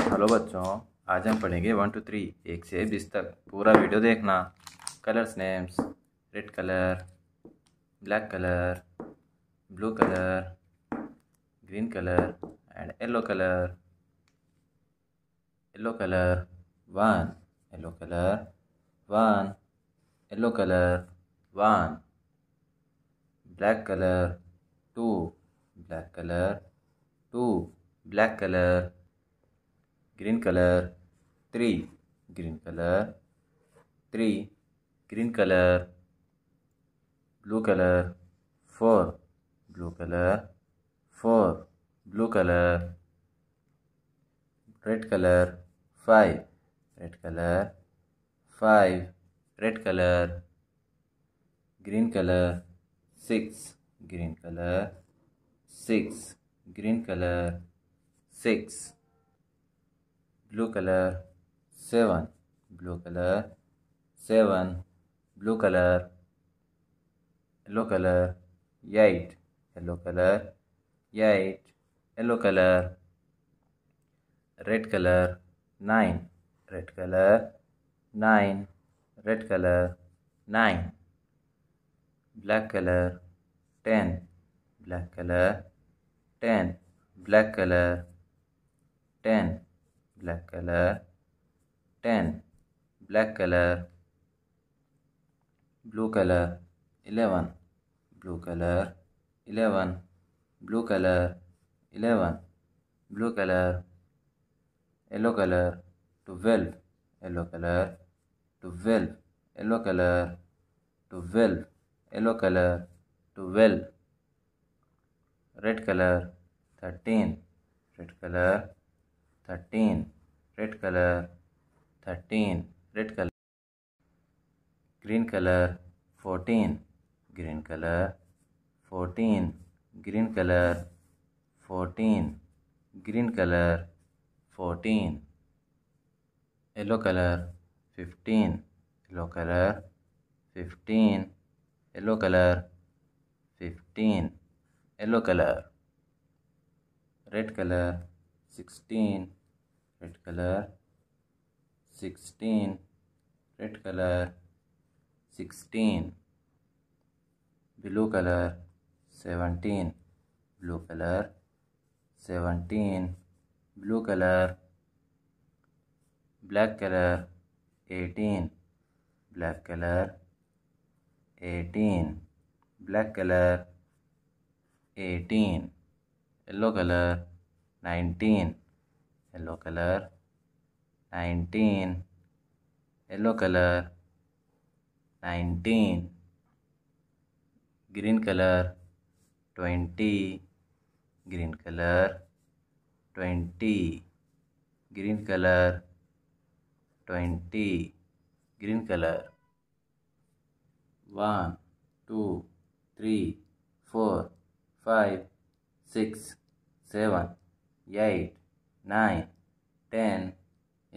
hello बच्चों आज हम पढ़ेंगे वन टू थ्री एक से बीस तक पूरा वीडियो देखना colours names red colour black colour blue colour green colour and yellow colour yellow colour one yellow colour one yellow colour one black colour two black colour two black colour green color 3 green color 3 green color blue color 4 blue color 4 blue color red color 5 red color 5 red color green color 6 green color 6 green color 6 blue color 7 blue color 7 blue color yellow color 8 yellow color 8 yellow color red color 9 red color 9 red color 9 black color 10 black color 10 black color 10 black color 10 black color blue color 11 blue color 11 blue color 11 blue color yellow color 12 yellow color 12 yellow color 12 yellow color 12 red color 13 red color thirteen red color thirteen red color green color fourteen green color fourteen green color fourteen green color fourteen yellow color fifteen yellow color fifteen yellow color fifteen yellow color red color sixteen red color 16 red color 16 blue color 17 blue color 17 blue color black color 18 black color 18 black color 18 yellow color 19 yellow color 19 yellow color 19 green color 20 green color 20 green color 20 green color 1 2 3 4 5 6 7